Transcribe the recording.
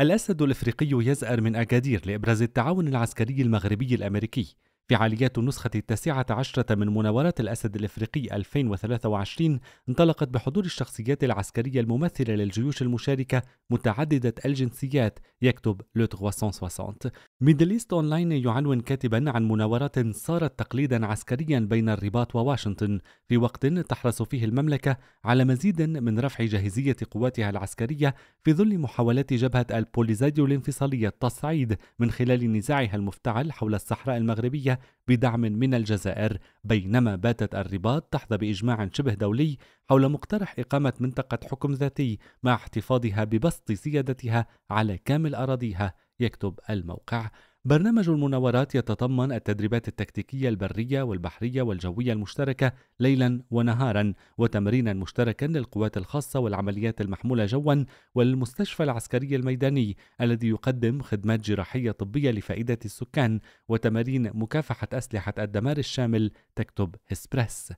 الأسد الإفريقي يزأر من أكادير لإبراز التعاون العسكري المغربي الأمريكي فعاليات النسخة التاسعة عشرة من مناورات الأسد الإفريقي 2023 انطلقت بحضور الشخصيات العسكرية الممثلة للجيوش المشاركة متعددة الجنسيات يكتب لو 360 ميدل إيست أونلاين يعنون كاتبا عن مناورات صارت تقليدا عسكريا بين الرباط وواشنطن في وقت تحرص فيه المملكة على مزيد من رفع جاهزية قواتها العسكرية في ظل محاولات جبهة البوليزاديو الانفصالية التصعيد من خلال نزاعها المفتعل حول الصحراء المغربية بدعم من الجزائر بينما باتت الرباط تحظى باجماع شبه دولي حول مقترح اقامه منطقه حكم ذاتي مع احتفاظها ببسط سيادتها على كامل اراضيها يكتب الموقع برنامج المناورات يتضمن التدريبات التكتيكية البرية والبحرية والجوية المشتركة ليلا ونهارا وتمرينا مشتركا للقوات الخاصة والعمليات المحمولة جوا والمستشفى العسكري الميداني الذي يقدم خدمات جراحية طبية لفائدة السكان وتمارين مكافحة أسلحة الدمار الشامل تكتب إسبريس